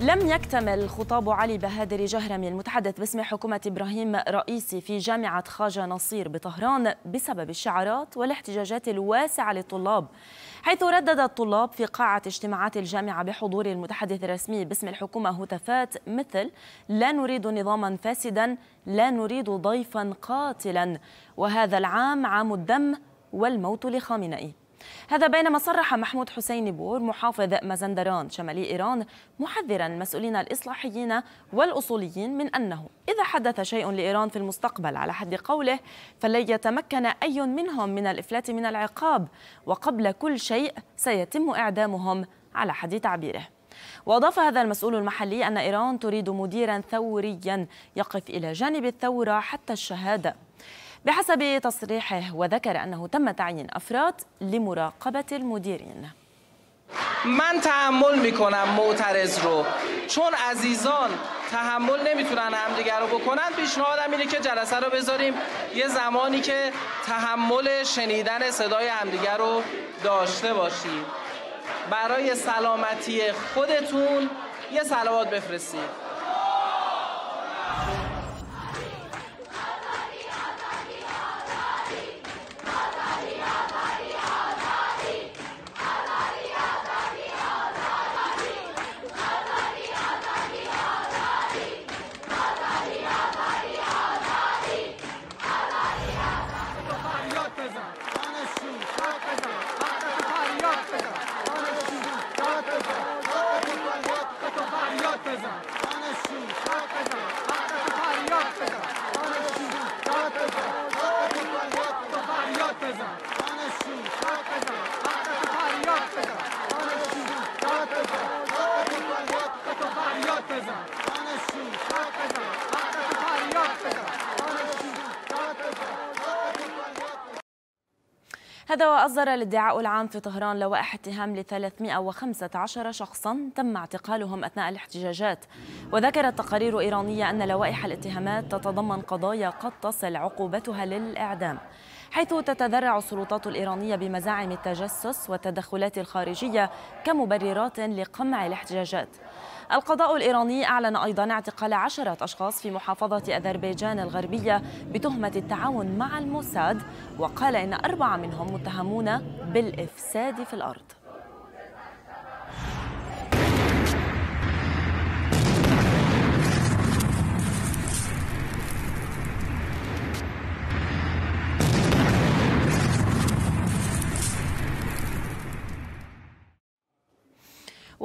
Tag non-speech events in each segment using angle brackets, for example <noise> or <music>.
لم يكتمل خطاب علي بهادر جهرمي المتحدث باسم حكومة إبراهيم رئيسي في جامعة خاجة نصير بطهران بسبب الشعارات والاحتجاجات الواسعة للطلاب حيث ردد الطلاب في قاعة اجتماعات الجامعة بحضور المتحدث الرسمي باسم الحكومة هتافات مثل لا نريد نظاما فاسدا لا نريد ضيفا قاتلا وهذا العام عام الدم والموت لخامنئي هذا بينما صرح محمود حسين بور محافظ مازندران شمالي إيران محذرا المسؤولين الإصلاحيين والأصوليين من أنه إذا حدث شيء لإيران في المستقبل على حد قوله فلن يتمكن أي منهم من الإفلات من العقاب وقبل كل شيء سيتم إعدامهم على حد تعبيره وأضاف هذا المسؤول المحلي أن إيران تريد مديرا ثوريا يقف إلى جانب الثورة حتى الشهادة بحسب تصريحه وذكر انه تم تعيين افراد لمراقبة المديرين من تحمل میکنم معترض رو چون عزیزان تحمل نمیتونن همدیگر رو بکنن پیشنهادم اینه که جلسه رو بذاریم یه زمانی که تحمل شنیدن صدای همدیگر رو داشته باشیم برای سلامتی خودتون یه سلوات بفرستید وأصدر الادعاء العام في طهران لوائح اتهام ل 315 شخصا تم اعتقالهم أثناء الاحتجاجات وذكرت تقارير إيرانية أن لوائح الاتهامات تتضمن قضايا قد تصل عقوبتها للإعدام حيث تتذرع السلطات الإيرانية بمزاعم التجسس والتدخلات الخارجية كمبررات لقمع الاحتجاجات القضاء الإيراني أعلن أيضا اعتقال عشرة أشخاص في محافظة أذربيجان الغربية بتهمة التعاون مع الموساد وقال إن أربعة منهم متهمون بالإفساد في الأرض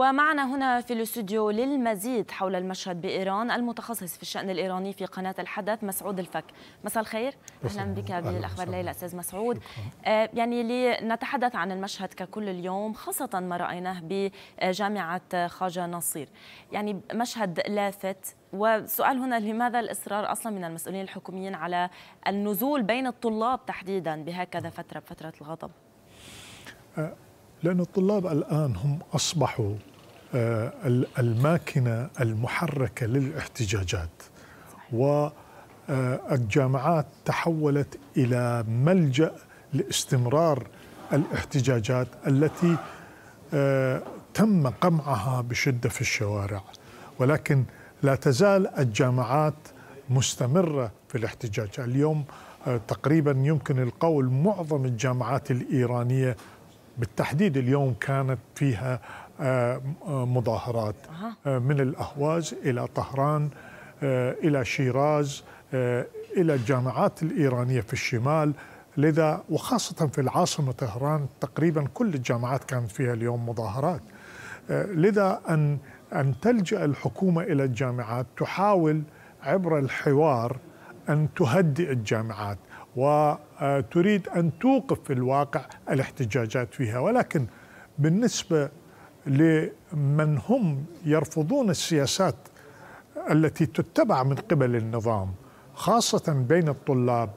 ومعنا هنا في الاستوديو للمزيد حول المشهد بإيران المتخصص في الشأن الإيراني في قناة الحدث مسعود الفك مساء الخير أهلا بك بالأخبار الليلة أستاذ مسعود آه يعني لنتحدث عن المشهد ككل اليوم خاصة ما رأيناه بجامعة خواجة نصير يعني مشهد لافت وسؤال هنا لماذا الإصرار أصلا من المسؤولين الحكوميين على النزول بين الطلاب تحديدا بهكذا فترة بفترة الغضب؟ آه، لأن الطلاب الآن هم أصبحوا آه، الماكنة المحركة للاحتجاجات والجامعات آه، تحولت إلى ملجأ لاستمرار الاحتجاجات التي آه، تم قمعها بشدة في الشوارع ولكن لا تزال الجامعات مستمرة في الاحتجاج اليوم تقريبا يمكن القول معظم الجامعات الإيرانية بالتحديد اليوم كانت فيها مظاهرات آه، من الأهواز إلى طهران آه، إلى شيراز آه، إلى الجامعات الإيرانية في الشمال لذا وخاصة في العاصمة طهران تقريبا كل الجامعات كانت فيها اليوم مظاهرات لذا أن أن تلجأ الحكومة إلى الجامعات تحاول عبر الحوار أن تهدئ الجامعات وتريد أن توقف في الواقع الاحتجاجات فيها ولكن بالنسبة لمن هم يرفضون السياسات التي تتبع من قبل النظام خاصة بين الطلاب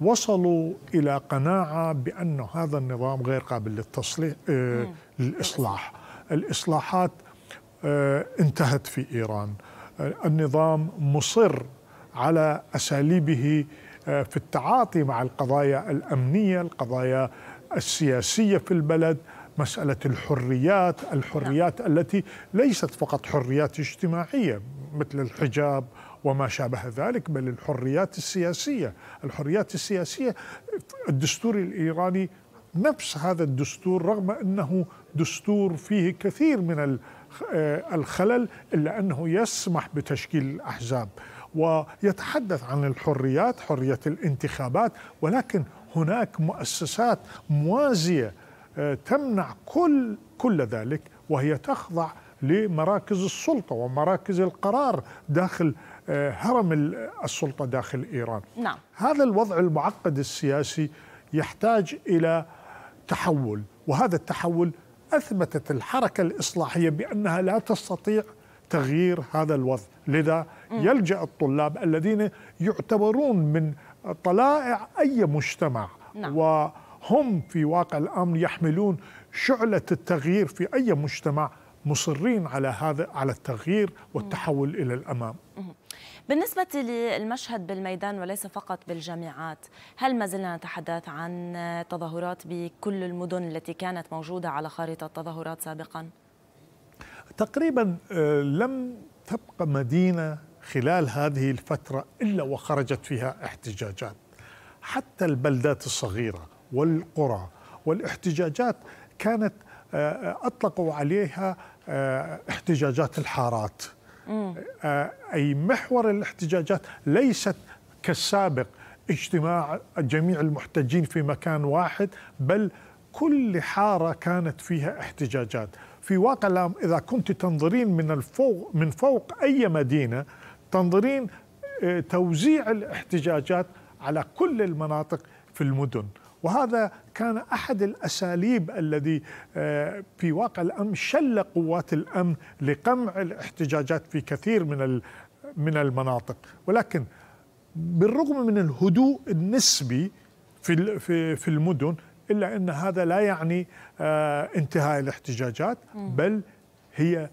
وصلوا إلى قناعة بأن هذا النظام غير قابل للتصليح آه، للإصلاح الإصلاحات آه، انتهت في إيران آه، النظام مصر على أساليبه في التعاطي مع القضايا الأمنية القضايا السياسية في البلد مسألة الحريات الحريات نعم. التي ليست فقط حريات اجتماعية مثل الحجاب وما شابه ذلك بل الحريات السياسية الحريات السياسية الدستور الإيراني نفس هذا الدستور رغم أنه دستور فيه كثير من آه، الخلل إلا أنه يسمح بتشكيل الأحزاب ويتحدث عن الحريات حرية الانتخابات ولكن هناك مؤسسات موازية آه، تمنع كل كل ذلك وهي تخضع لمراكز السلطة ومراكز القرار داخل آه، هرم السلطة داخل إيران نعم. هذا الوضع المعقد السياسي يحتاج إلى تحول وهذا التحول أثبتت الحركة الإصلاحية بأنها لا تستطيع تغيير هذا الوضع لذا يلجأ الطلاب الذين يعتبرون من طلائع أي مجتمع نعم. و هم في واقع الامر يحملون شعله التغيير في اي مجتمع مصرين على هذا على التغيير والتحول الى الامام. بالنسبة للمشهد بالميدان وليس فقط بالجامعات هل ما زلنا نتحدث عن تظاهرات بكل المدن التي كانت موجودة على خارطة التظاهرات سابقا؟ تقريبا آه، لم تبقى مدينة خلال هذه الفترة إلا وخرجت فيها احتجاجات حتى البلدات الصغيرة والقرى والاحتجاجات كانت آه، أطلقوا عليها آه، احتجاجات الحارات آه، أي محور الاحتجاجات ليست كالسابق اجتماع جميع المحتجين في مكان واحد بل كل حارة كانت فيها احتجاجات في واقع إذا كنت تنظرين من, الفوق من فوق أي مدينة تنظرين توزيع الاحتجاجات على كل المناطق في المدن وهذا كان أحد الأساليب الذي آه، في واقع الأمن شل قوات الأمن لقمع الاحتجاجات في كثير من من المناطق ولكن بالرغم من الهدوء النسبي في في المدن الا ان هذا لا يعني آه، انتهاء الاحتجاجات بل هي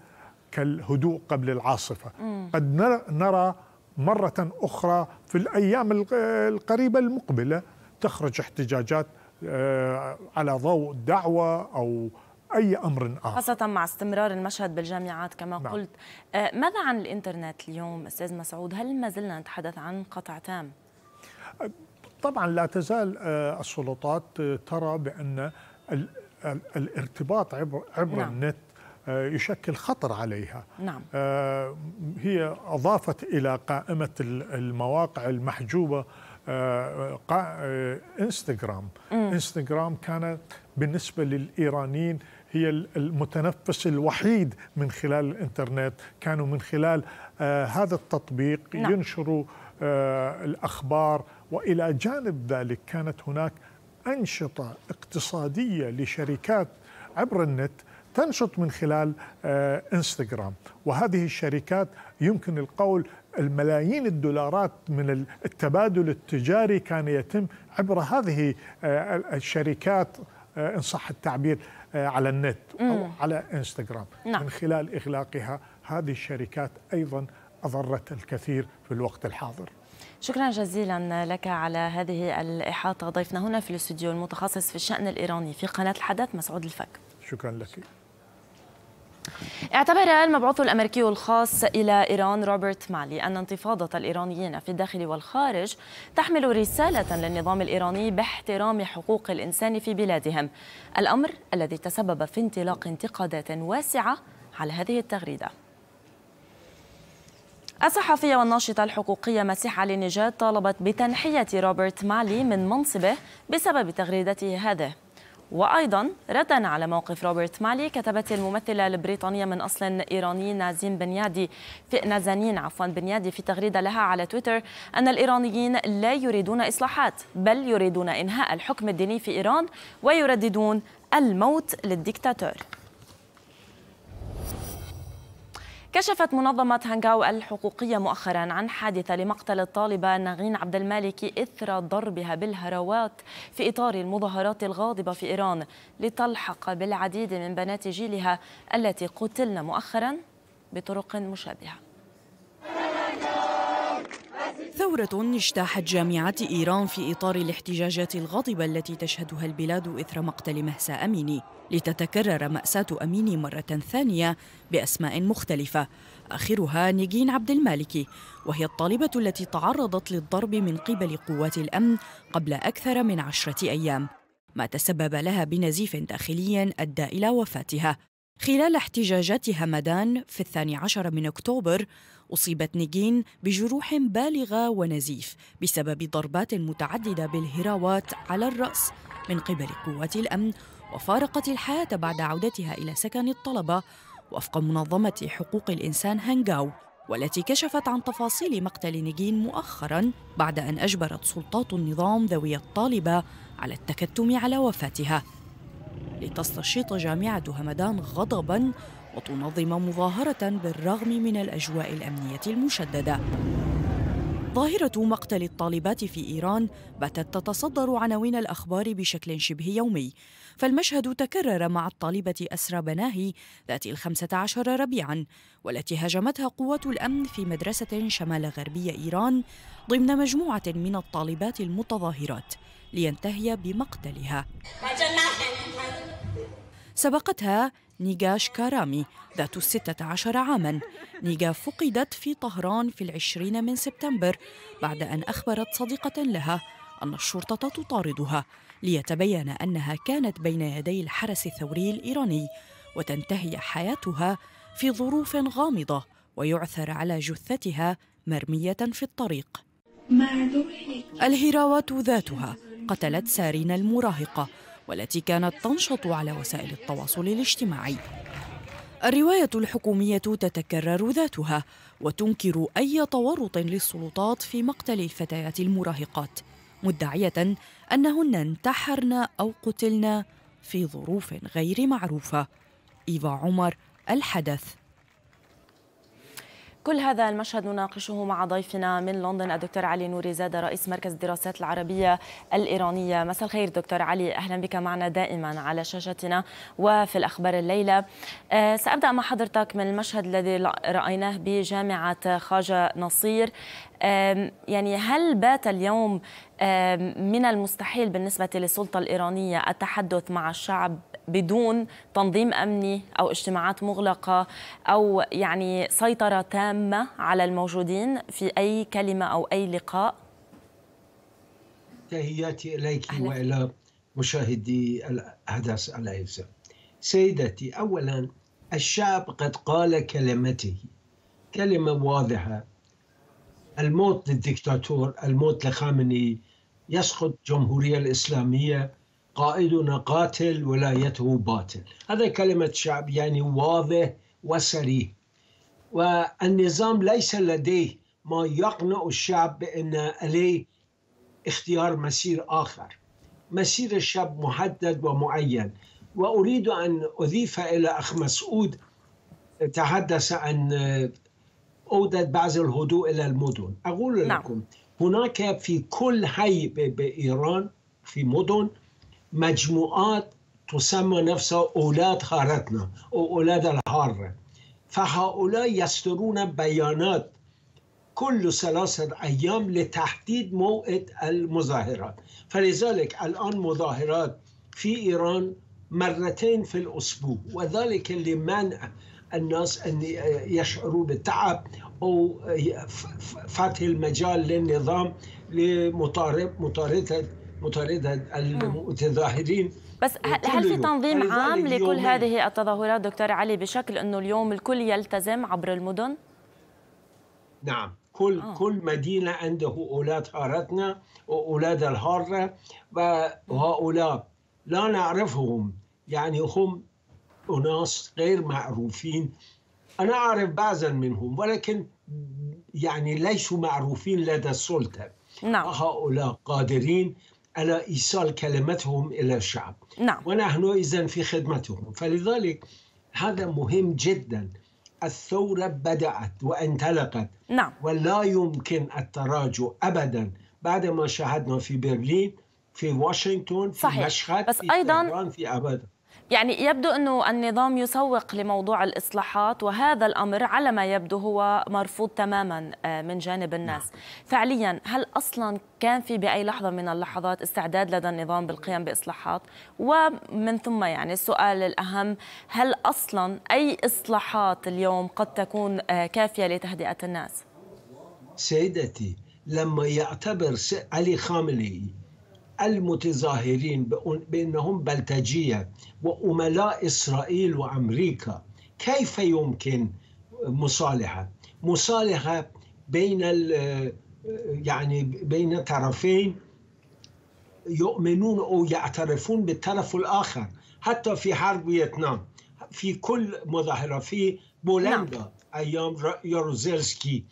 كالهدوء قبل العاصفه قد نرى مره اخرى في الايام القريبه المقبله تخرج احتجاجات آه، على ضوء دعوة أو أي أمر آخر خاصة مع استمرار المشهد بالجامعات كما نعم. قلت آه، ماذا عن الإنترنت اليوم أستاذ مسعود هل ما زلنا نتحدث عن قطع تام؟ آه، طبعا لا تزال السلطات ترى بأن الارتباط عبر, عبر نعم. النت يشكل خطر عليها نعم. هي أضافت إلى قائمة المواقع المحجوبة انستغرام آه، انستغرام كانت بالنسبة للإيرانيين هي المتنفس الوحيد من خلال الإنترنت كانوا من خلال آه، هذا التطبيق نعم. ينشروا آه، الأخبار وإلى جانب ذلك كانت هناك أنشطة اقتصادية لشركات عبر النت تنشط من خلال انستغرام وهذه الشركات يمكن القول الملايين الدولارات من التبادل التجاري كان يتم عبر هذه آه، الشركات آه، ان صح التعبير آه، على النت او على انستغرام نعم. من خلال اغلاقها هذه الشركات ايضا اضرت الكثير في الوقت الحاضر شكرا جزيلا لك على هذه الإحاطة ضيفنا هنا في الاستوديو المتخصص في الشأن الإيراني في قناة الحدث مسعود الفك شكرا لك اعتبر المبعوث الأمريكي الخاص إلى إيران روبرت مالي أن انتفاضة الإيرانيين في الداخل والخارج تحمل رسالة للنظام الإيراني باحترام حقوق الإنسان في بلادهم الأمر الذي تسبب في انطلاق انتقادات واسعة على هذه التغريده الصحفية والناشطة الحقوقية مسيح علي نجاد طالبت بتنحية روبرت مالي من منصبه بسبب تغريدته هذه وأيضا ردا على موقف روبرت مالي كتبت الممثلة البريطانية من أصل إيراني نازين بنيادي في نازانين عفوا بنيادي في تغريدة لها على تويتر أن الإيرانيين لا يريدون إصلاحات بل يريدون إنهاء الحكم الديني في إيران ويرددون الموت للديكتاتور كشفت منظمة هانغاو الحقوقية مؤخرا عن حادثة لمقتل الطالبة نغين عبد المالك إثر ضربها بالهروات في إطار المظاهرات الغاضبة في إيران لتلحق بالعديد من بنات جيلها التي قتلن مؤخرا بطرق مشابهه ثورة اجتاحت جامعة إيران في إطار الاحتجاجات الغاضبة التي تشهدها البلاد إثر مقتل مهسا أميني لتتكرر مأساة أميني مرة ثانية بأسماء مختلفة آخرها نيجين عبد المالكي وهي الطالبة التي تعرضت للضرب من قبل قوات الأمن قبل أكثر من عشرة أيام ما تسبب لها بنزيف داخلي أدى إلى وفاتها خلال احتجاجات همدان في الثاني عشر من أكتوبر أصيبت نيجين بجروح بالغة ونزيف بسبب ضربات متعددة بالهراوات على الرأس من قبل قوات الأمن وفارقت الحياة بعد عودتها إلى سكن الطلبة وفق منظمة حقوق الإنسان هانغاو والتي كشفت عن تفاصيل مقتل نيجين مؤخرا بعد أن أجبرت سلطات النظام ذوي الطالبة على التكتم على وفاتها لتستشيط جامعة همدان غضبا وتنظم مظاهرة بالرغم من الأجواء الأمنية المشددة ظاهرة مقتل الطالبات في إيران باتت تتصدر عناوين الأخبار بشكل شبه يومي فالمشهد تكرر مع الطالبة أسرى بناهي ذات الخمسة عشر ربيعاً والتي هاجمتها قوات الأمن في مدرسة شمال غربي إيران ضمن مجموعة من الطالبات المتظاهرات لينتهي بمقتلها <laughs> سبقتها نيجاش كارامي ذات الستة عشر عاما نيجا فقدت في طهران في العشرين من سبتمبر بعد أن أخبرت صديقة لها أن الشرطة تطاردها ليتبين أنها كانت بين يدي الحرس الثوري الإيراني وتنتهي حياتها في ظروف غامضة ويعثر على جثتها مرمية في الطريق الهراوات ذاتها قتلت سارين المراهقة والتي كانت تنشط على وسائل التواصل الاجتماعي الرواية الحكومية تتكرر ذاتها وتنكر أي تورط للسلطات في مقتل الفتيات المراهقات مدعية أنهن انتحرن أو قتلن في ظروف غير معروفة إيفا عمر الحدث كل هذا المشهد نناقشه مع ضيفنا من لندن الدكتور علي نوري زاده رئيس مركز الدراسات العربيه الايرانيه مساء الخير دكتور علي اهلا بك معنا دائما على شاشتنا وفي الاخبار الليله آه، سابدا مع حضرتك من المشهد الذي رايناه بجامعه خواجه نصير يعني هل بات اليوم من المستحيل بالنسبه للسلطه الايرانيه التحدث مع الشعب بدون تنظيم امني او اجتماعات مغلقه او يعني سيطره تامه على الموجودين في اي كلمه او اي لقاء تحياتي اليك أهلا. والى مشاهدي الاحداث الاعزاء سيدتي اولا الشعب قد قال كلمته كلمه واضحه الموت للدكتاتور الموت لخامنئي يسقط الجمهوريه الاسلاميه قائدنا قاتل ولايته باطل هذا كلمة شعب يعني واضح وصريح والنظام ليس لديه ما يقنع الشعب بأن عليه اختيار مسير آخر مسير الشعب محدد ومعين وأريد أن أضيف إلى أخ مسعود تحدث عن أودة بعض الهدوء إلى المدن أقول نعم. لكم هناك في كل حي بإيران في مدن مجموعات تسمى نفسها أولاد هارتنا أو أولاد الهارة فهؤلاء يسترون بيانات كل ثلاثة أيام لتحديد موعد المظاهرات فلذلك الآن مظاهرات في إيران مرتين في الأسبوع وذلك لمنع الناس أن يشعروا بالتعب أو فتح المجال للنظام لمطاردة مطاردة المتظاهرين بس هل في تنظيم عام لكل هذه التظاهرات دكتور علي بشكل انه اليوم الكل يلتزم عبر المدن؟ نعم كل أوه. كل مدينة عنده أولاد حارتنا وأولاد الحارة وهؤلاء لا نعرفهم يعني هم أناس غير معروفين أنا أعرف بعضا منهم ولكن يعني ليسوا معروفين لدى السلطة نعم. هؤلاء قادرين على إيصال كلمتهم إلى الشعب نعم. ونحن إذا في خدمتهم فلذلك هذا مهم جدا الثورة بدأت وانطلقت نعم. ولا يمكن التراجع أبدا بعد ما شاهدنا في برلين في واشنطن في صحيح. مشهد بس في أيضا في أبدا يعني يبدو أنه النظام يسوق لموضوع الإصلاحات وهذا الأمر على ما يبدو هو مرفوض تماما آه، من جانب الناس نعم. فعليا هل أصلا كان في بأي لحظة من اللحظات استعداد لدى النظام بالقيام بإصلاحات ومن ثم يعني السؤال الأهم هل أصلا أي إصلاحات اليوم قد تكون آه، كافية لتهدئة الناس؟ سيدتي لما يعتبر علي خامنئي المتظاهرين بأنهم بلتجية وأملاء إسرائيل وأمريكا كيف يمكن مصالحة؟ مصالحة بين يعني بين طرفين يؤمنون أو يعترفون بالطرف الآخر حتى في حرب فيتنام في كل مظاهرة في بولندا نعم. أيام ياروزيلسكي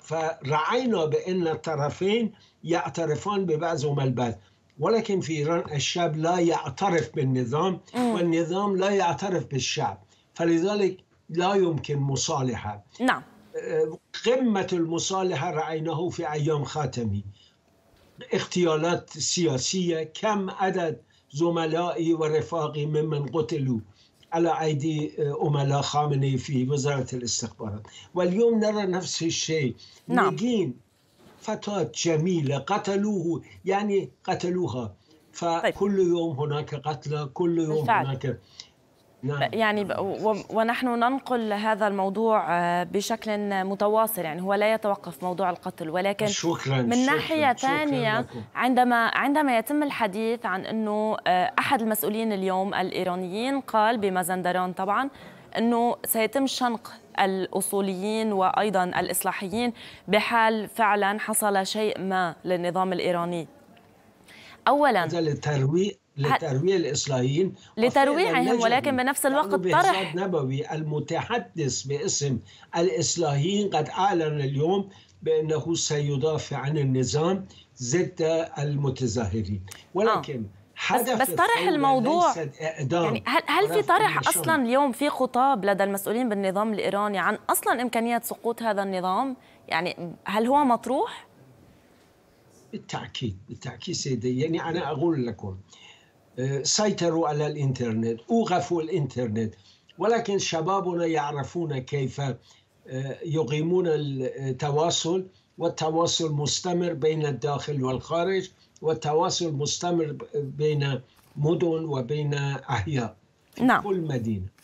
فرأينا بأن الطرفين يعترفان ببعضهما البعض ولكن في إيران الشعب لا يعترف بالنظام والنظام لا يعترف بالشعب فلذلك لا يمكن مصالحة نعم قمة المصالحة رأيناه في أيام خاتمي اغتيالات سياسية كم عدد زملائي ورفاقي ممن قتلوا على أيدي آه، أملاء خامنئي في وزارة الاستخبارات واليوم نرى نفس الشيء نعم. نجين فتاة جميلة قتلوه يعني قتلوها طيب. فكل يوم هناك قتلى كل يوم بالفعل. هناك نعم. يعني ونحن ننقل هذا الموضوع آه، بشكل متواصل يعني هو لا يتوقف موضوع القتل ولكن شكرا من شكراً ناحية ثانية عندما عندما يتم الحديث عن أنه آه، أحد المسؤولين اليوم الإيرانيين قال بمازندران طبعا أنه سيتم شنق الأصوليين وأيضا الإصلاحيين بحال فعلا حصل شيء ما للنظام الإيراني أولا هذا لترويع لترويع الإصلاحيين لترويعهم ولكن بنفس الوقت طرح نبوي المتحدث باسم الإصلاحيين قد أعلن اليوم بأنه سيدافع عن النظام ضد المتظاهرين آه. ولكن آه. حدث بس, بس طرح الموضوع يعني هل هل في طرح اصلا اليوم في خطاب لدى المسؤولين بالنظام الايراني عن اصلا امكانيه سقوط هذا النظام؟ يعني هل هو مطروح؟ بالتاكيد بالتاكيد سيدي يعني انا اقول لكم آه، سيطروا على الانترنت، اوقفوا الانترنت ولكن شبابنا يعرفون كيف آه، يقيمون التواصل آه، والتواصل مستمر بين الداخل والخارج والتواصل مستمر بين مدن وبين أحياء في نعم. كل مدينة